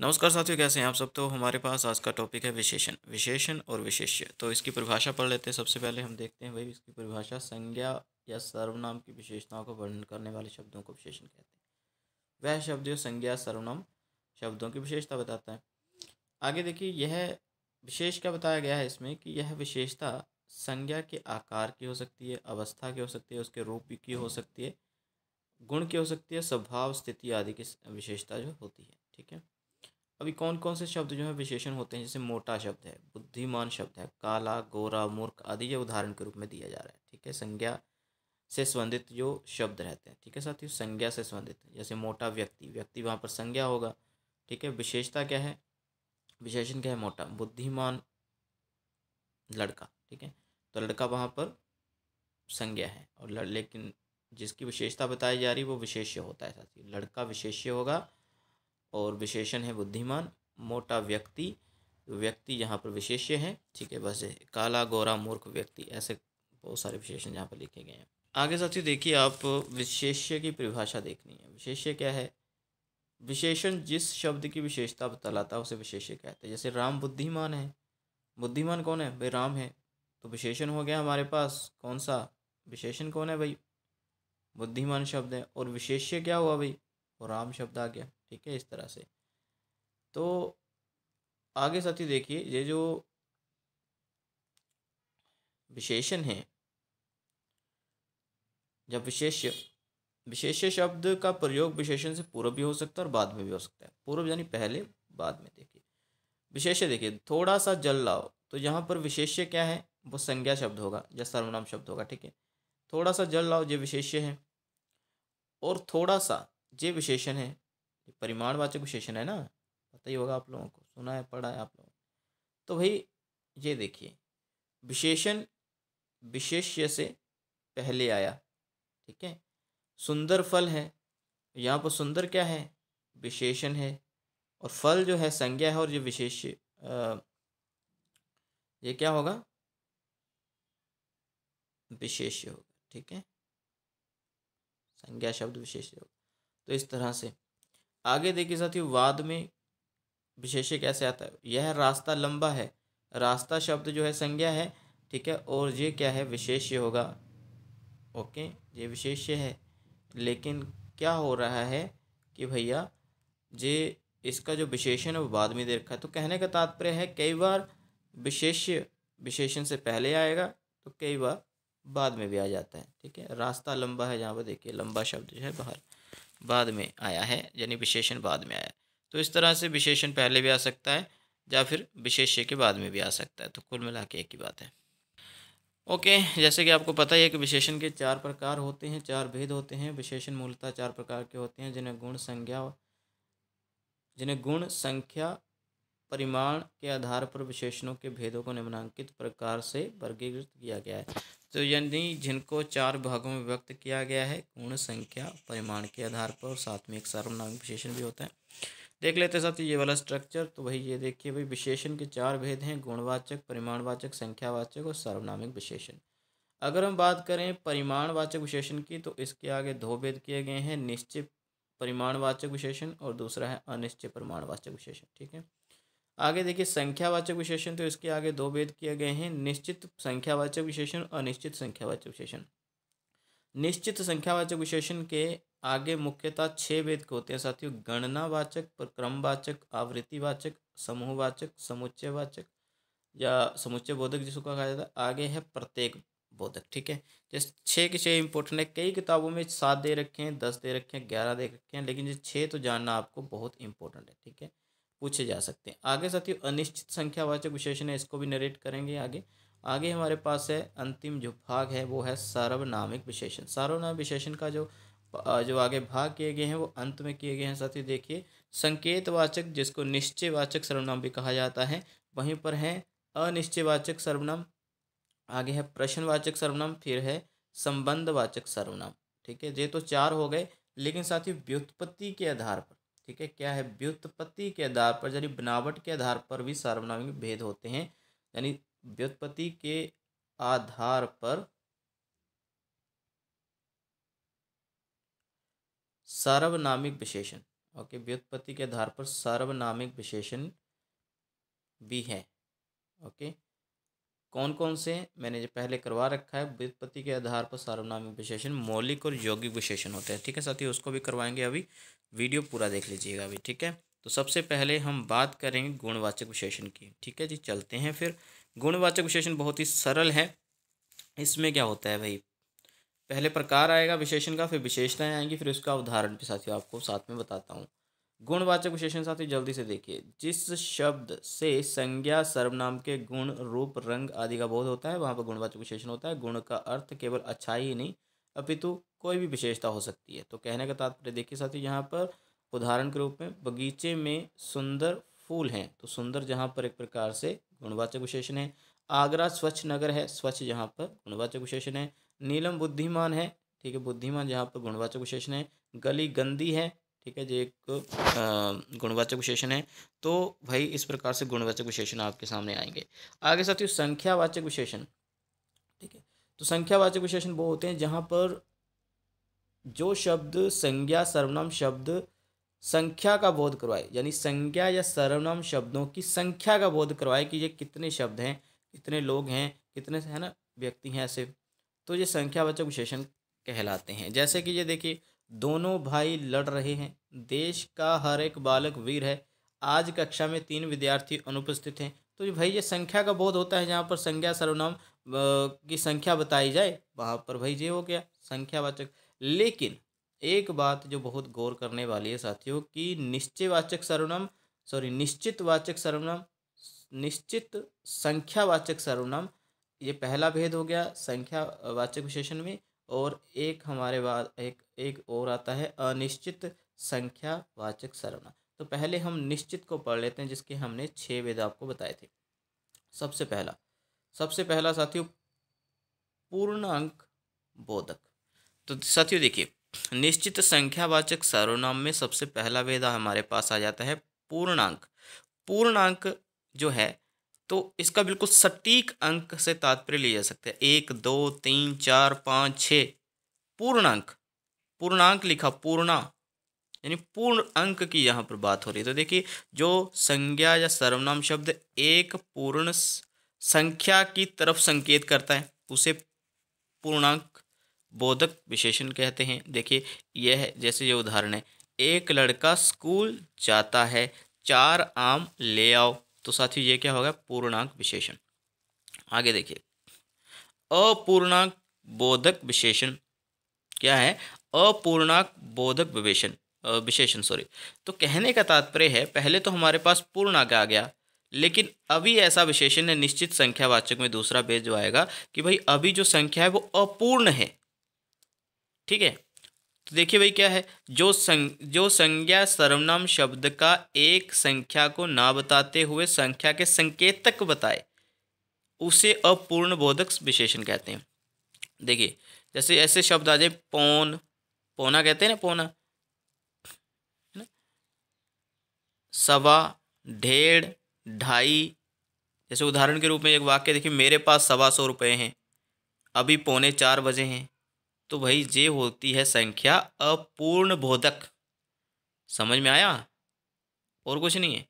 नमस्कार साथियों कैसे हैं आप सब तो हमारे पास आज का टॉपिक है विशेषण विशेषण और विशेष्य तो इसकी परिभाषा पढ़ लेते हैं सबसे पहले हम देखते हैं भाई इसकी परिभाषा संज्ञा या सर्वनाम की विशेषताओं को वर्णन करने वाले शब्दों को विशेषण कहते हैं वह शब्द जो संज्ञा सर्वनाम शब्दों की विशेषता बताता है आगे देखिए यह विशेष क्या बताया गया है इसमें कि यह विशेषता संज्ञा के आकार की हो सकती है अवस्था की हो सकती है उसके रूप की हो सकती है गुण की हो सकती है स्वभाव स्थिति आदि की विशेषता जो होती है ठीक है अभी कौन कौन से शब्द जो है विशेषण होते हैं जैसे मोटा शब्द है बुद्धिमान शब्द है काला गोरा मूर्ख आदि ये उदाहरण के रूप में दिया जा रहा है ठीक है संज्ञा से संबंधित जो शब्द रहते हैं ठीक है साथियों संज्ञा से संबंधित जैसे मोटा व्यक्ति व्यक्ति वहाँ पर संज्ञा होगा ठीक है विशेषता क्या है विशेषण क्या है मोटा बुद्धिमान लड़का ठीक है तो लड़का वहाँ पर संज्ञा है और लेकिन जिसकी विशेषता बताई जा रही है वो विशेष्य होता है साथियों लड़का विशेष्य होगा और विशेषण है बुद्धिमान मोटा व्यक्ति व्यक्ति यहाँ पर विशेष्य है ठीक है बस काला गोरा मूर्ख व्यक्ति ऐसे बहुत सारे विशेषण यहाँ पर लिखे गए हैं आगे साथियों देखिए आप विशेष्य की परिभाषा देखनी है विशेष्य क्या है विशेषण जिस शब्द की विशेषता बतलाता है उसे विशेष्य कहते हैं जैसे राम बुद्धिमान है बुद्धिमान कौन है भाई राम है तो विशेषण हो गया हमारे पास कौन सा विशेषण कौन है भाई बुद्धिमान शब्द है और विशेष्य क्या हुआ भाई और राम शब्द आ गया ठीक है इस तरह से तो आगे साथी देखिए ये जो विशेषण है जब विशेष्य विशेष्य शब्द का प्रयोग विशेषण से पूर्व भी हो सकता है और बाद में भी हो सकता है पूर्व यानी पहले बाद में देखिए विशेष्य देखिए थोड़ा सा जल लाओ तो यहाँ पर विशेष्य क्या है वो संज्ञा शब्द होगा या सर्वनाम शब्द होगा ठीक है थोड़ा सा जल लाओ ये विशेष्य है और थोड़ा सा जे विशेषण है परिमाणवाचक विशेषण है ना पता ही होगा आप लोगों को सुना है पढ़ा है आप लोगों तो भाई ये देखिए विशेषण विशेष्य से पहले आया ठीक है सुंदर फल है यहाँ पर सुंदर क्या है विशेषण है और फल जो है संज्ञा है और ये विशेष ये क्या होगा विशेष होगा ठीक है संज्ञा शब्द विशेष होगा तो इस तरह से आगे देखिए साथियों वाद में विशेष्य कैसे आता है यह रास्ता लंबा है रास्ता शब्द जो है संज्ञा है ठीक है और ये क्या है विशेष्य होगा ओके ये विशेष्य है लेकिन क्या हो रहा है कि भैया ये इसका जो विशेषण है वो बाद में दे रखा है तो कहने का तात्पर्य है कई बार विशेष्य विशेषण से पहले आएगा तो कई बार बाद में भी आ जाता है ठीक है रास्ता लंबा है जहाँ पर देखिए लंबा शब्द जो है बाहर बाद में आया है यानी विशेषण बाद में आया तो इस तरह से विशेषण पहले भी आ सकता है या फिर विशेष्य के बाद में भी आ सकता है तो कुल मिला के एक ही बात है ओके जैसे कि आपको पता ही है कि विशेषण के चार प्रकार होते हैं चार भेद होते हैं विशेषण मूलतः चार प्रकार के होते हैं जिन्हें गुण संज्ञा जिन्हें गुण संख्या परिमाण के आधार पर विशेषणों के भेदों को निम्नांकित प्रकार से वर्गीकृत किया गया है तो यानी जिनको चार भागों में व्यक्त किया गया है गुण संख्या परिमाण के आधार पर और साथ में एक सार्वनामिक विशेषण भी होता है देख लेते साथ ये वाला स्ट्रक्चर तो भाई ये देखिए भाई विशेषण के चार भेद हैं गुणवाचक परिमाणवाचक संख्यावाचक और सर्वनामिक विशेषण अगर हम बात करें परिमाणवाचक विशेषण की तो इसके आगे दो भेद किए गए हैं निश्चित परिमाणवाचक विशेषण और दूसरा है अनिश्चित परिमाणवाचक विशेषण ठीक है आगे देखिए संख्यावाचक विशेषण तो इसके आगे दो भेद किए गए हैं निश्चित संख्यावाचक विशेषण और अनिश्चित संख्यावाचक विशेषण निश्चित संख्यावाचक विशेषण के आगे मुख्यतः छः भेद होते हैं साथियों गणनावाचक क्रमवाचक आवृत्तिवाचक समूहवाचक समुच्चयवाचक या समुच्चय बोधक जिसको कहा जाता है आगे है प्रत्येक बोधक ठीक है जैसे छः के छः इंपोर्टेंट है कई किताबों में सात दे रखे हैं दस दे रखे हैं ग्यारह दे रखे हैं लेकिन ये छः तो जानना आपको बहुत इंपॉर्टेंट है ठीक है पूछे जा सकते हैं आगे साथियों अनिश्चित संख्यावाचक विशेषण है इसको भी नरेट करेंगे आगे आगे हमारे पास है अंतिम जो भाग है वो है सार्वनामिक विशेषण सार्वनामिक विशेषण का जो जो आगे भाग किए गए हैं वो अंत में किए गए हैं साथियों देखिए संकेतवाचक जिसको निश्चयवाचक सर्वनाम भी कहा जाता है वहीं पर है अनिश्चयवाचक सर्वनाम आगे है प्रश्नवाचक सर्वनाम फिर है संबंधवाचक सर्वनाम ठीक है ये तो चार हो गए लेकिन साथ ही व्युत्पत्ति के आधार पर ठीक है क्या है व्युत्पत्ति के आधार पर यानी बनावट के आधार पर भी सार्वनामिक भेद होते हैं यानी व्युत्पत्ति के आधार पर सार्वनामिक विशेषण ओके व्युत्पत्ति के आधार पर सार्वनामिक विशेषण भी है ओके कौन कौन से मैंने जो पहले करवा रखा है व्युत्पत्ति के आधार पर सार्वनामिक विशेषण मौलिक और यौगिक विशेषण होते हैं ठीक है साथी उसको भी करवाएंगे अभी वीडियो पूरा देख लीजिएगा अभी ठीक है तो सबसे पहले हम बात करेंगे गुणवाचक विशेषण की ठीक है जी चलते हैं फिर गुणवाचक विशेषण बहुत ही सरल है इसमें क्या होता है भाई पहले प्रकार आएगा विशेषण का फिर विशेषताएँ आएंगी फिर उसका उदाहरण भी साथियों आपको साथ में बताता हूँ गुणवाचक विशेषण साथी जल्दी से देखिए जिस शब्द से संज्ञा सर्वनाम के गुण रूप रंग आदि का बोध होता है वहाँ पर गुणवाचक विशेषण होता है गुण का अर्थ केवल अच्छा ही नहीं अपितु कोई भी विशेषता हो सकती है तो कहने का तात्पर्य देखिए साथी यहाँ पर उदाहरण के रूप में बगीचे में सुंदर फूल हैं तो सुंदर जहाँ पर एक प्रकार से गुणवाचक विशेषण है आगरा स्वच्छ नगर है स्वच्छ यहाँ पर गुणवाचक विशेषण है नीलम बुद्धिमान है ठीक है बुद्धिमान जहाँ पर गुणवाचक विशेषण है गली गंदी है ठीक है जी एक गुणवाचक विशेषण है तो भाई इस प्रकार से गुणवाचक विशेषण आपके सामने आएंगे आगे साथियों संख्यावाचक विशेषण ठीक है तो संख्यावाचक विशेषण वो होते हैं जहाँ पर जो शब्द संज्ञा सर्वनाम शब्द संख्या का बोध करवाए यानी संज्ञा या सर्वनाम शब्दों की संख्या का बोध करवाए कि ये कितने शब्द हैं कितने लोग हैं कितने है ना व्यक्ति हैं ऐसे तो ये संख्यावाचक विशेषण कहलाते हैं जैसे कि ये देखिए दोनों भाई लड़ रहे हैं देश का हर एक बालक वीर है आज कक्षा में तीन विद्यार्थी अनुपस्थित हैं तो भाई ये संख्या का बोध होता है जहाँ पर संज्ञा सर्वनाम की संख्या बताई जाए वहाँ पर भाई ये हो गया संख्यावाचक लेकिन एक बात जो बहुत गौर करने वाली है साथियों कि निश्चयवाचक सर्वनाम सॉरी निश्चित वाचक सर्वनाम निश्चित संख्यावाचक सर्वनाम ये पहला भेद हो गया संख्यावाचक विशेषण में और एक हमारे बाद एक एक और आता है अनिश्चित संख्या वाचक सर्वनाम तो पहले हम निश्चित को पढ़ लेते हैं जिसके हमने छः वेद आपको बताए थे सबसे पहला सबसे पहला साथियों पूर्णांक बोधक तो साथियों देखिए निश्चित संख्यावाचक सर्वनाम में सबसे पहला वेदा हमारे पास आ जाता है पूर्णांक पूर्णांक जो है तो इसका बिल्कुल सटीक अंक से तात्पर्य लिया जा सकता है एक दो तीन चार पाँच छः पूर्णांक पूर्णांक लिखा पूर्णा यानी पूर्ण अंक की यहाँ पर बात हो रही है तो देखिए जो संज्ञा या सर्वनाम शब्द एक पूर्ण संख्या की तरफ संकेत करता है उसे पूर्णांक बोधक विशेषण कहते हैं देखिए यह है जैसे ये उदाहरण है एक लड़का स्कूल जाता है चार आम ले आओ तो साथियों ये क्या होगा पूर्णांक विशेषण आगे देखिए अपूर्णांक बोधक विशेषण क्या है अपूर्णांक बोधक विवेषण विशेषण सॉरी तो कहने का तात्पर्य है पहले तो हमारे पास पूर्ण आ गया लेकिन अभी ऐसा विशेषण है निश्चित संख्यावाचक में दूसरा भेद जो आएगा कि भाई अभी जो संख्या है वो अपूर्ण है ठीक है तो देखिए भाई क्या है जो सं जो संज्ञा सर्वनाम शब्द का एक संख्या को ना बताते हुए संख्या के संकेतक बताए उसे अपूर्ण बोधक विशेषण कहते हैं देखिए जैसे ऐसे शब्द आ जाए पौन पौना कहते हैं ना पौना सवा डेढ़ ढाई जैसे उदाहरण के रूप में एक वाक्य देखिए मेरे पास सवा सौ रुपये हैं अभी पौने चार बजे हैं तो भाई ये होती है संख्या अपूर्ण बोधक समझ में आया और कुछ नहीं है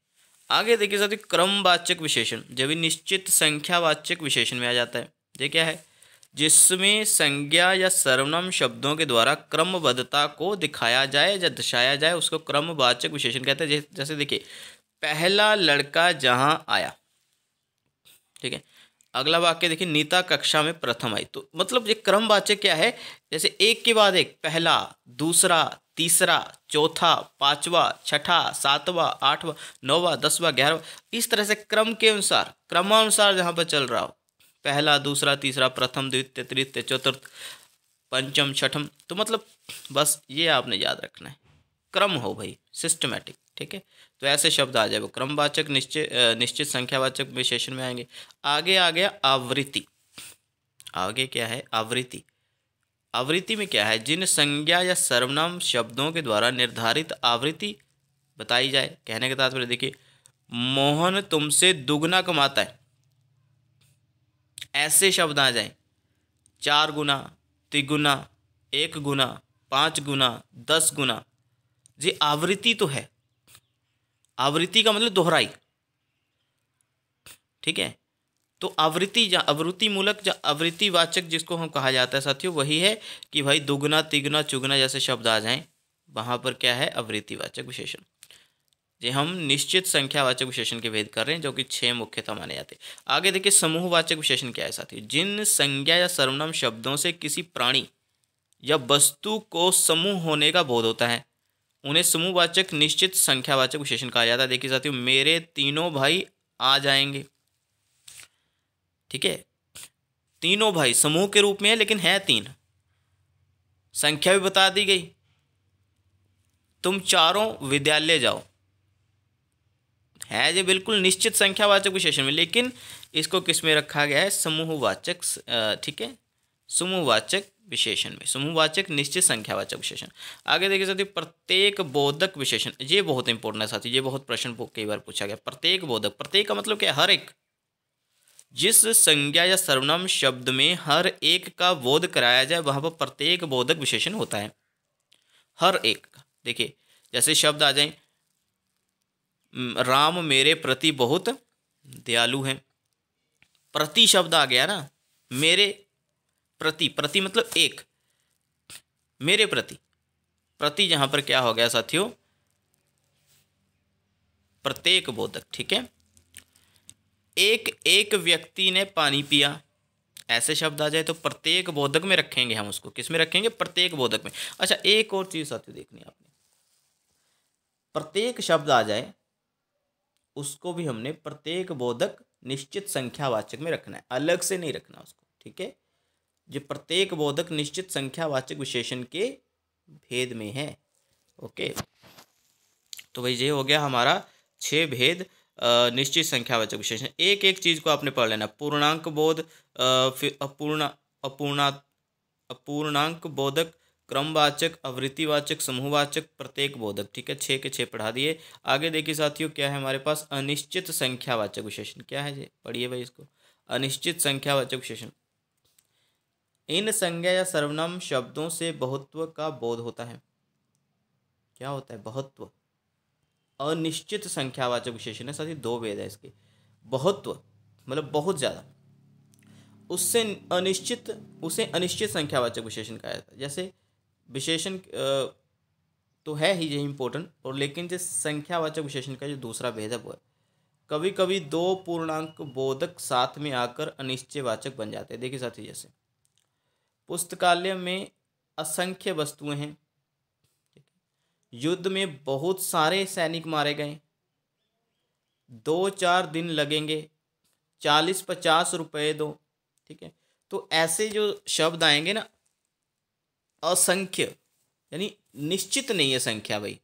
आगे देखिए साथियों क्रमवाचक विशेषण जब निश्चित संख्यावाचक विशेषण में आ जाता है ये क्या है जिसमें संज्ञा या सर्वनाम शब्दों के द्वारा क्रमबद्धता को दिखाया जाए या दर्शाया जाए उसको क्रमवाचक विशेषण कहते हैं जैसे देखिए पहला लड़का जहाँ आया ठीक है अगला वाक्य देखिए नीता कक्षा में प्रथम आई तो मतलब ये क्रमवाचक क्या है जैसे एक के बाद एक पहला दूसरा तीसरा चौथा पांचवा छठा सातवा आठवा नौवा दसवा ग्यारहवा इस तरह से क्रम के अनुसार क्रमानुसार जहाँ पर चल रहा हो पहला दूसरा तीसरा प्रथम द्वितीय तृतीय चतुर्थ पंचम छठम तो मतलब बस ये आपने याद रखना है क्रम हो भाई सिस्टमेटिक ठीक है तो ऐसे शब्द आ जाए वो क्रमवाचक निश्चित निश्चित संख्यावाचक विशेषण में आएंगे आगे आ गया आवृत्ति आगे क्या है आवृत्ति आवृत्ति में क्या है जिन संज्ञा या सर्वनाम शब्दों के द्वारा निर्धारित आवृत्ति बताई जाए कहने के तात्पर्य देखिए मोहन तुमसे दुगना कमाता है ऐसे शब्द आ जाएं चार गुना तिगुना एक गुना पाँच गुना दस गुना जी आवृत्ति तो है आवृत्ति का मतलब दोहराई ठीक है तो आवृत्ति या आवृत्ति मूलक या आवृत्ति वाचक जिसको हम कहा जाता है साथियों वही है कि भाई दुगुना तिगुना चुगना जैसे शब्द आ जाएं वहाँ पर क्या है आवृत्ति वाचक विशेषण जी हम निश्चित संख्यावाचक विशेषण के भेद कर रहे हैं जो कि छह मुख्यतः माने जाते हैं आगे देखिए समूहवाचक विशेषण क्या है साथियों जिन संज्ञा या सर्वनाम शब्दों से किसी प्राणी या वस्तु को समूह होने का बोध होता है उन्हें समूहवाचक निश्चित संख्यावाचक विशेषण कहा जाता है देखिए साथियों मेरे तीनों भाई आ जाएंगे ठीक है तीनों भाई समूह के रूप में है लेकिन है तीन संख्या भी बता दी गई तुम चारों विद्यालय जाओ है जो बिल्कुल निश्चित संख्यावाचक विशेषण में लेकिन इसको किस में रखा गया है समूहवाचक ठीक है समूहवाचक विशेषण में समूहवाचक निश्चित संख्यावाचक विशेषण आगे देखिए साथी प्रत्येक बोधक विशेषण ये बहुत इंपॉर्टेंट है साथी ये बहुत प्रश्न कई बार पूछा गया प्रत्येक बोधक प्रत्येक का मतलब क्या हर एक जिस संज्ञा या सर्वनाम शब्द में हर एक का बोध कराया जाए वहाँ पर प्रत्येक बोधक विशेषण होता है हर एक का देखिए जैसे शब्द आ जाए राम मेरे प्रति बहुत दयालु हैं प्रति शब्द आ गया ना मेरे प्रति प्रति मतलब एक मेरे प्रति प्रति जहाँ पर क्या हो गया साथियों प्रत्येक बोधक ठीक है एक एक व्यक्ति ने पानी पिया ऐसे शब्द आ जाए तो प्रत्येक बोधक में रखेंगे हम उसको किस में रखेंगे प्रत्येक बोधक में अच्छा एक और चीज़ साथियों देखनी आपने प्रत्येक शब्द आ जाए उसको भी हमने प्रत्येक बोधक निश्चित संख्यावाचक में रखना है अलग से नहीं रखना उसको ठीक है जो प्रत्येक बोधक निश्चित संख्यावाचक विशेषण के भेद में है ओके तो भाई ये हो गया हमारा छः भेद निश्चित संख्यावाचक विशेषण एक एक चीज़ को आपने पढ़ लेना पूर्णांक बोध फिर अपूर्ण अपूर्णा अपूर्णांक बोधक क्रमवाचक आवृत्तिवाचक समूहवाचक प्रत्येक बोधक ठीक है छः के छः पढ़ा दिए आगे देखिए साथियों क्या है हमारे पास अनिश्चित संख्यावाचक विशेषण क्या है ये पढ़िए भाई इसको अनिश्चित संख्यावाचक विशेषण इन संज्ञा या सर्वनाम शब्दों से बहुत्व का बोध होता है क्या होता है बहुत्व अनिश्चित संख्यावाचक विशेषण है साथ दो वेद है इसके बहुत्व मतलब बहुत ज़्यादा उससे अनिश्चित उसे अनिश्चित संख्यावाचक विशेषण कहा जाता है जैसे विशेषण तो है ही ये इम्पोर्टेंट और लेकिन जो संख्यावाचक विशेषण का जो दूसरा भेद है वो है कभी कभी दो पूर्णांक बोधक साथ में आकर अनिश्चयवाचक बन जाते हैं देखिए साथी जैसे पुस्तकालय में असंख्य वस्तुएं हैं युद्ध में बहुत सारे सैनिक मारे गए दो चार दिन लगेंगे चालीस पचास रुपए दो ठीक है तो ऐसे जो शब्द आएंगे ना असंख्य यानी निश्चित नहीं है संख्या भाई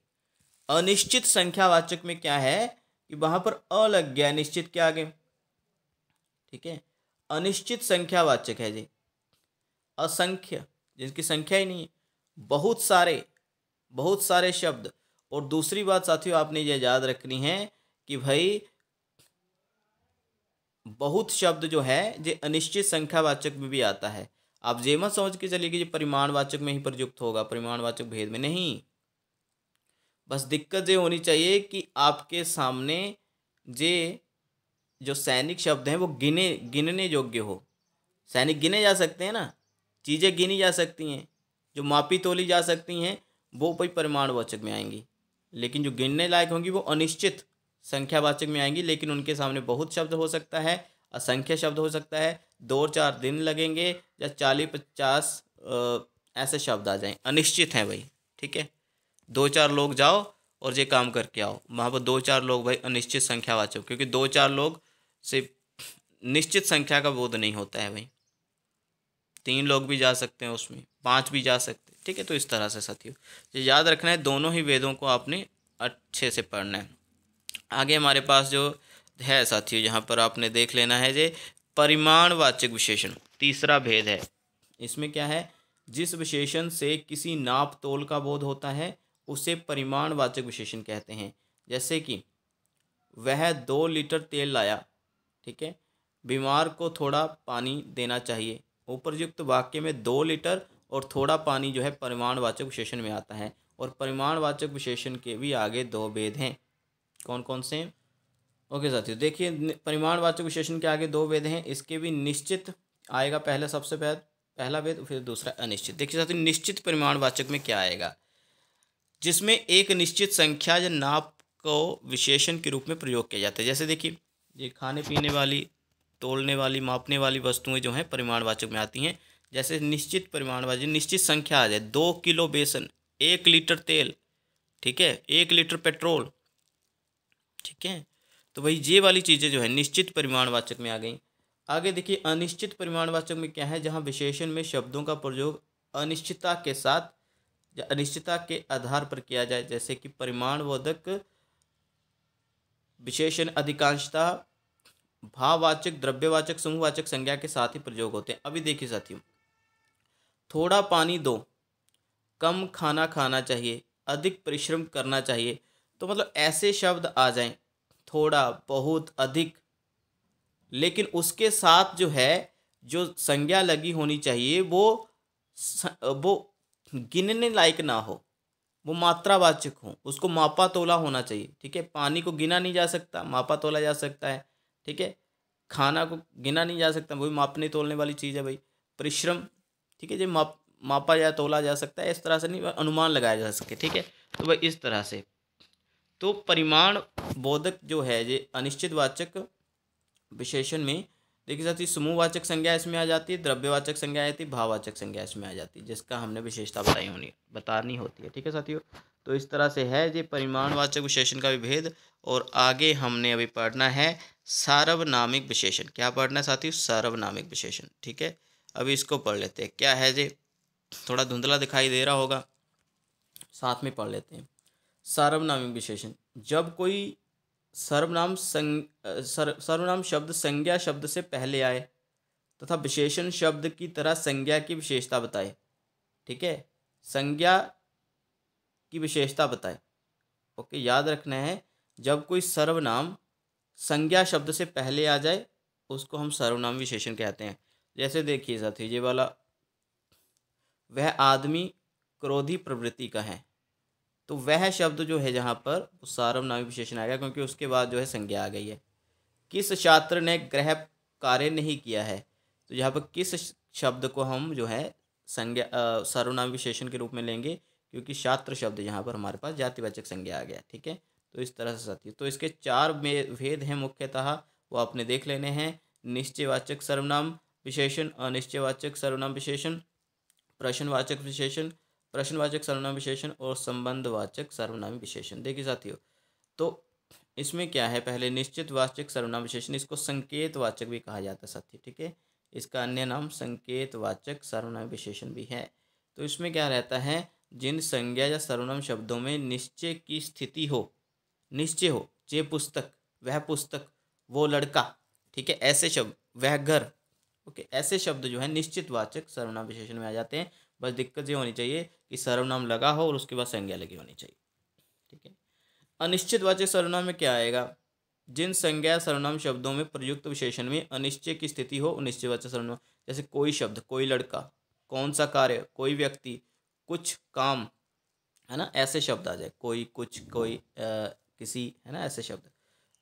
अनिश्चित संख्यावाचक में क्या है कि वहां पर अ लग गया निश्चित क्या आगे ठीक है अनिश्चित संख्यावाचक है जी असंख्य जिनकी संख्या ही नहीं है बहुत सारे बहुत सारे शब्द और दूसरी बात साथियों आपने यह याद रखनी है कि भाई बहुत शब्द जो है जो अनिश्चित संख्यावाचक में भी आता है आप ये मत समझ के चलिए कि ये परिमाणवाचक में ही प्रयुक्त होगा परिमाणवाचक भेद में नहीं बस दिक्कत ये होनी चाहिए कि आपके सामने जे जो सैनिक शब्द हैं वो गिने गिनने योग्य हो सैनिक गिने जा सकते हैं ना चीज़ें गिनी जा सकती हैं जो मापी तोली जा सकती हैं वो भाई परिमाणवाचक में आएंगी लेकिन जो गिनने लायक होंगी वो अनिश्चित संख्यावाचक में आएंगी लेकिन उनके सामने बहुत शब्द हो सकता है असंख्य शब्द हो सकता है दो चार दिन लगेंगे या चालीस पचास ऐसे शब्द आ जाएं अनिश्चित हैं भाई ठीक है दो चार लोग जाओ और ये काम करके आओ वहाँ पर दो चार लोग भाई अनिश्चित संख्या वाचो क्योंकि दो चार लोग से निश्चित संख्या का बोध नहीं होता है भाई तीन लोग भी जा सकते हैं उसमें पांच भी जा सकते हैं ठीक है तो इस तरह से साथियों ये याद रखना है दोनों ही वेदों को आपने अच्छे से पढ़ना है आगे हमारे पास जो है साथियों यहाँ पर आपने देख लेना है जे परिमाणवाचक विशेषण तीसरा भेद है इसमें क्या है जिस विशेषण से किसी नाप तोल का बोध होता है उसे परिमाणवाचक विशेषण कहते हैं जैसे कि वह दो लीटर तेल लाया ठीक है बीमार को थोड़ा पानी देना चाहिए उपरयुक्त वाक्य में दो लीटर और थोड़ा पानी जो है परिमाणवाचक विशेषण में आता है और परिमाणवाचक विशेषण के भी आगे दो भेद हैं कौन कौन से हैं ओके साथियों तो देखिए परिमाणवाचक विशेषण के आगे दो वेद हैं इसके भी निश्चित आएगा पहले सबसे पहले पहला वेद फिर दूसरा अनिश्चित देखिए साथियों निश्चित परिमाणवाचक में क्या आएगा जिसमें एक निश्चित संख्या या नाप को विशेषण के रूप में प्रयोग किया जाता है जैसे देखिए ये खाने पीने वाली तोलने वाली मापने वाली वस्तुएं जो हैं परिमाणवाचक में आती हैं जैसे निश्चित परिमाणवाचक निश्चित संख्या आ जाए दो किलो बेसन एक लीटर तेल ठीक है एक लीटर पेट्रोल ठीक है तो वही ये वाली चीज़ें जो है निश्चित परिमाणवाचक में आ गई आगे देखिए अनिश्चित परिमाणवाचक में क्या है जहाँ विशेषण में शब्दों का प्रयोग अनिश्चितता के साथ या अनिश्चितता के आधार पर किया जाए जैसे कि परिमाणवोधक विशेषण अधिकांशता भाववाचक द्रव्यवाचक समूहवाचक संज्ञा के साथ ही प्रयोग होते हैं अभी देखिए साथियों थोड़ा पानी दो कम खाना खाना चाहिए अधिक परिश्रम करना चाहिए तो मतलब ऐसे शब्द आ जाएं थोड़ा बहुत अधिक लेकिन उसके साथ जो है जो संज्ञा लगी होनी चाहिए वो वो गिनने लायक ना हो वो मात्रावाचक हो उसको मापा तोला होना चाहिए ठीक है पानी को गिना नहीं जा सकता मापा तोला जा सकता है ठीक है खाना को गिना नहीं जा सकता वही मापने तोलने वाली चीज़ है भाई परिश्रम ठीक है जो माप मापा या तोला जा सकता है इस तरह से नहीं अनुमान लगाया जा सके ठीक है तो भाई इस तरह से तो परिमाण बोधक जो है ये अनिश्चितवाचक विशेषण में देखिए साथी समूहवाचक संज्ञा इसमें आ जाती है द्रव्यवाचक संज्ञा आ जाती है भाववाचक संज्ञा इसमें आ जाती है जिसका हमने विशेषता बताई होनी बतानी होती है ठीक है साथियों तो इस तरह से है ये परिमाणवाचक विशेषण का विभेद और आगे हमने अभी पढ़ना है सार्वनामिक विशेषण क्या पढ़ना है साथियों सार्वनामिक विशेषण ठीक है अभी इसको पढ़ लेते हैं क्या है जे थोड़ा धुंधला दिखाई दे रहा होगा साथ में पढ़ लेते हैं सार्वनामिक विशेषण जब कोई सर्वनाम सं सर, सर्वनाम शब्द संज्ञा शब्द से पहले आए तथा विशेषण शब्द की तरह संज्ञा की विशेषता बताए ठीक है संज्ञा की विशेषता बताए ओके याद रखना है जब कोई सर्वनाम संज्ञा शब्द से पहले आ जाए उसको हम सर्वनाम विशेषण कहते हैं जैसे देखिए साथी जी वाला वह आदमी क्रोधी प्रवृत्ति का है तो वह शब्द जो है जहाँ पर सारम नामी विशेषण आएगा क्योंकि उसके बाद जो है संज्ञा आ गई है किस छात्र ने ग्रह कार्य नहीं किया है तो यहाँ पर किस शब्द को हम जो है संज्ञा सर्वनाम विशेषण के रूप में लेंगे क्योंकि छात्र शब्द यहाँ पर हमारे पास जातिवाचक संज्ञा आ गया ठीक है तो इस तरह से साथी तो इसके चार भेद हैं मुख्यतः वो आपने देख लेने हैं निश्चयवाचक सर्वनाम विशेषण अनिश्चयवाचक सर्वनाम विशेषण प्रश्नवाचक विशेषण प्रश्नवाचक सर्वनाम विशेषण और संबंधवाचक सर्वनाम विशेषण देखिए साथियों तो इसमें क्या है पहले निश्चित वाचक सर्वनाम विशेषण इसको संकेत वाचक भी कहा जाता है साथी ठीक है इसका अन्य नाम संकेत वाचक सर्वनाम विशेषण भी है तो इसमें क्या रहता है जिन संज्ञा या सर्वनाम शब्दों में निश्चय की स्थिति हो निश्चय हो जे पुस्तक वह पुस्तक वो लड़का ठीक है ऐसे शब्द वह घर ओके ऐसे शब्द जो है निश्चित वाचक सर्वनाम विशेषण में आ जाते हैं बस दिक्कत ये होनी चाहिए कि सर्वनाम लगा हो और उसके बाद संज्ञा लगी होनी चाहिए ठीक है अनिश्चितवाचक सर्वनाम में क्या आएगा जिन संज्ञा सर्वनाम शब्दों में प्रयुक्त विशेषण में अनिश्चय की स्थिति हो वाचक सर्वनाम जैसे कोई शब्द कोई लड़का कौन सा कार्य कोई व्यक्ति कुछ काम है ना ऐसे शब्द आ जाए कोई कुछ कोई आ, किसी है ना ऐसे शब्द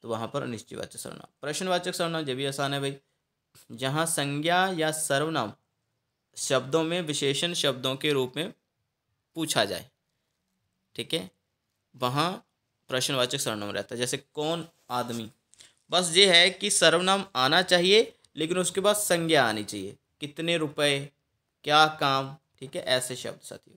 तो वहाँ पर वाचक सर्वनाम प्रश्नवाचक सर्वनाम जब भी आसान है भाई जहाँ संज्ञा या सर्वनाम शब्दों में विशेषण शब्दों के रूप में पूछा जाए ठीक है वहाँ प्रश्नवाचक सर्वनाम रहता है जैसे कौन आदमी बस ये है कि सर्वनाम आना चाहिए लेकिन उसके बाद संज्ञा आनी चाहिए कितने रुपए क्या काम ठीक है ऐसे शब्द साथियों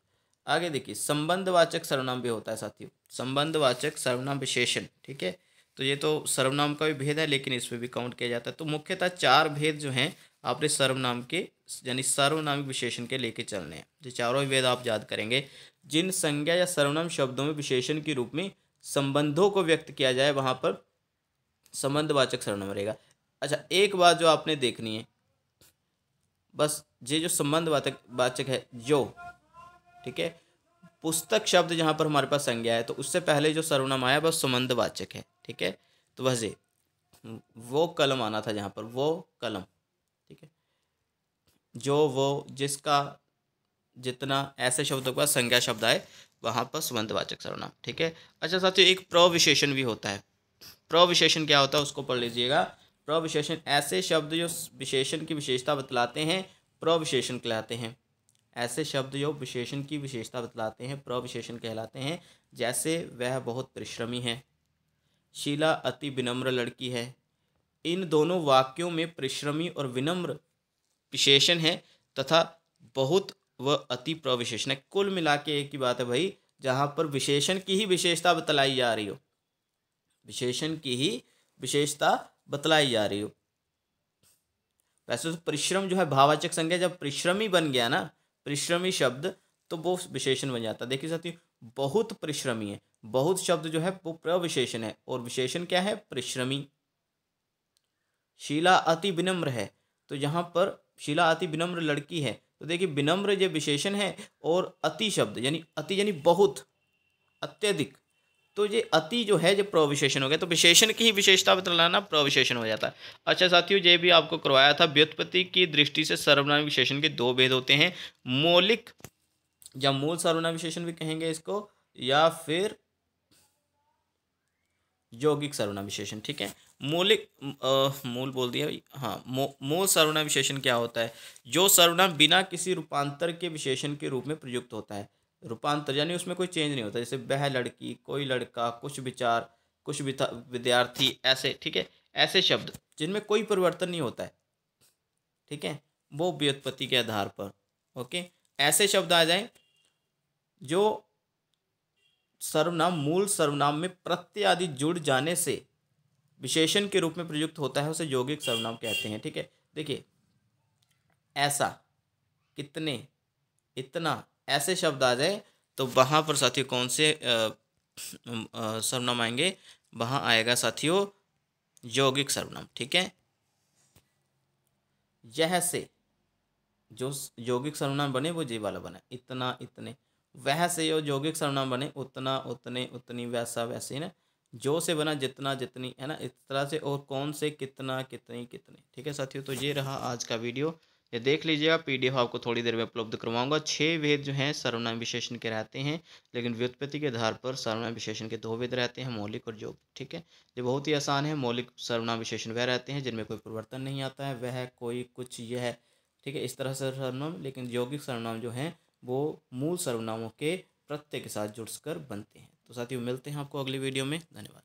आगे देखिए संबंधवाचक सर्वनाम भी होता है साथियों संबंधवाचक सर्वनाम विशेषण ठीक है तो ये तो सर्वनाम का भी भेद है लेकिन इसमें भी काउंट किया जाता है तो मुख्यतः चार भेद जो हैं आपने सर्वनाम के यानी सर्वनामिक विशेषण के लेके चलने हैं जो चारों वेद आप याद करेंगे जिन संज्ञा या सर्वनाम शब्दों में विशेषण के रूप में संबंधों को व्यक्त किया जाए वहाँ पर संबंधवाचक सर्वनाम रहेगा अच्छा एक बात जो आपने देखनी है बस ये जो संबंध वाचक है जो ठीक है पुस्तक शब्द जहाँ पर हमारे पास संज्ञा है तो उससे पहले जो सर्वनाम आया बस संबंधवाचक है ठीक है तो वह वो कलम आना था जहाँ पर वो कलम ठीक है जो वो जिसका जितना ऐसे शब्दों का संज्ञा शब्द आए वहाँ पर सुबंधवाचक सर्वनाम ठीक है अच्छा साथियों एक प्रविशेषण भी होता है प्रविशेषण क्या होता है उसको पढ़ लीजिएगा प्रविशेषण ऐसे शब्द जो विशेषण की विशेषता बतलाते हैं प्रविशेषण कहलाते हैं ऐसे शब्द जो विशेषण की विशेषता बतलाते हैं प्रविशेषण कहलाते हैं जैसे वह बहुत परिश्रमी है शीला अति विनम्र लड़की है इन दोनों वाक्यों में परिश्रमी और विनम्र विशेषण है तथा बहुत व अति प्रविशेषण है कुल मिला के एक ही बात है भाई जहाँ पर विशेषण की ही विशेषता बतलाई जा रही हो विशेषण की ही विशेषता बतलाई जा रही हो वैसे तो परिश्रम जो है भावाचक संज्ञा जब परिश्रमी बन गया ना परिश्रमी शब्द तो वो विशेषण बन जाता है देखिए साथियों बहुत परिश्रमी है बहुत शब्द जो है वो प्रविशेषण है और विशेषण क्या है परिश्रमी शीला अति विनम्र है तो यहाँ पर शीला अति विनम्र लड़की है तो देखिए विनम्र ये विशेषण है और अति शब्द यानी अति यानी बहुत अत्यधिक तो ये अति जो है जो प्रविशेषण हो गया तो विशेषण की ही विशेषता बतलाना प्रविशेषण हो जाता है अच्छा साथियों ये भी आपको करवाया था व्युत्पत्ति की दृष्टि से सर्वनाम विशेषण के दो भेद होते हैं मौलिक या मूल सर्वनाम विशेषण भी कहेंगे इसको या फिर यौगिक सर्वनाम विशेषण ठीक है मौलिक मूल बोल दिया हाँ मूल सर्वनाम विशेषण क्या होता है जो सर्वनाम बिना किसी रूपांतर के विशेषण के रूप में प्रयुक्त होता है रूपांतर यानी उसमें कोई चेंज नहीं होता जैसे वह लड़की कोई लड़का कुछ विचार कुछ विद्यार्थी ऐसे ठीक है ऐसे शब्द जिनमें कोई परिवर्तन नहीं होता है ठीक है वो व्युत्पत्ति के आधार पर ओके ऐसे शब्द आ जाए जो सर्वनाम मूल सर्वनाम में प्रत्यय आदि जुड़ जाने से विशेषण के रूप में प्रयुक्त होता है उसे यौगिक सर्वनाम कहते हैं ठीक है देखिए ऐसा कितने इतना ऐसे शब्द आ जाए तो वहाँ पर साथियों कौन से सर्वनाम आएंगे वहाँ आएगा साथियों यौगिक सर्वनाम ठीक है जैसे जो यौगिक सर्वनाम बने वो जी वाला बने इतना इतने वह से जो यौगिक सर्वनाम बने उतना उतने उतनी वैसा वैसे ना जो से बना जितना जितनी है ना इस तरह से और कौन से कितना कितनी कितनी ठीक है साथियों तो ये रहा आज का वीडियो ये देख लीजिएगा पीडीएफ आपको थोड़ी देर में उपलब्ध करवाऊंगा छः वेद जो हैं सर्वनाम विशेषण के रहते हैं लेकिन व्युत्पत्ति के आधार पर सर्वनाम विशेषण के दो वेद रहते हैं मौलिक और योग ठीक है ये बहुत ही आसान है मौलिक सर्वनाम विशेषण वह रहते हैं जिनमें कोई परिवर्तन नहीं आता है वह कोई कुछ यह ठीक है इस तरह से सर्वनाम लेकिन यौगिक सर्वनाम जो हैं वो मूल सर्वनामों के प्रत्यय के साथ जुड़ बनते हैं तो साथियों मिलते हैं आपको अगली वीडियो में धन्यवाद